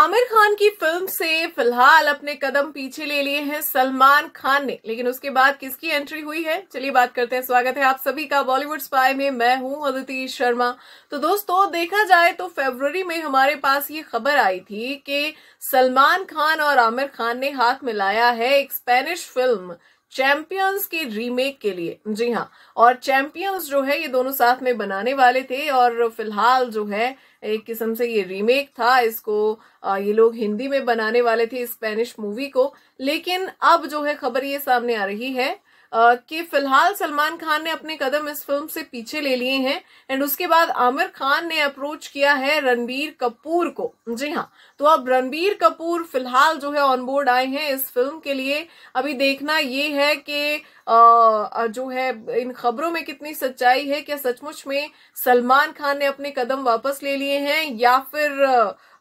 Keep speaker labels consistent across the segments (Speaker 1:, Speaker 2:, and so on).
Speaker 1: आमिर खान की फिल्म से फिलहाल अपने कदम पीछे ले लिए हैं सलमान खान ने लेकिन उसके बाद किसकी एंट्री हुई है चलिए बात करते हैं स्वागत है आप सभी का बॉलीवुड स्पाई में मैं हूं अदिति शर्मा तो दोस्तों देखा जाए तो फरवरी में हमारे पास ये खबर आई थी कि सलमान खान और आमिर खान ने हाथ मिलाया है एक स्पेनिश फिल्म चैंपियंस के रीमेक के लिए जी हाँ और चैंपियंस जो है ये दोनों साथ में बनाने वाले थे और फिलहाल जो है एक किस्म से ये रीमेक था इसको ये लोग हिंदी में बनाने वाले थे स्पेनिश मूवी को लेकिन अब जो है खबर ये सामने आ रही है कि फिलहाल सलमान खान ने अपने कदम इस फिल्म से पीछे ले लिए हैं एंड उसके बाद आमिर खान ने अप्रोच किया है रणबीर कपूर को जी हाँ तो अब रणबीर कपूर फिलहाल जो है ऑन बोर्ड आए हैं इस फिल्म के लिए अभी देखना ये है कि जो है इन खबरों में कितनी सच्चाई है क्या सचमुच में सलमान खान ने अपने कदम वापस ले लिए हैं या फिर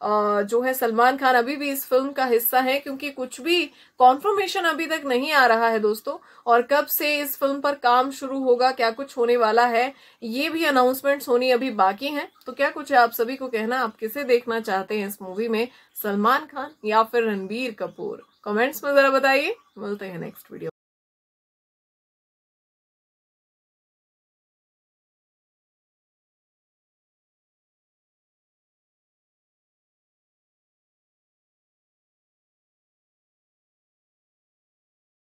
Speaker 1: जो है सलमान खान अभी भी इस फिल्म का हिस्सा है क्योंकि कुछ भी कॉन्फर्मेशन अभी तक नहीं आ रहा है दोस्तों और कब से इस फिल्म पर काम शुरू होगा क्या कुछ होने वाला है ये भी अनाउंसमेंट होनी अभी बाकी है तो क्या कुछ है आप सभी को कहना आप किसे देखना चाहते हैं इस मूवी में सलमान खान या फिर रणबीर कपूर कमेंट्स में जरा बताइए मिलते हैं नेक्स्ट वीडियो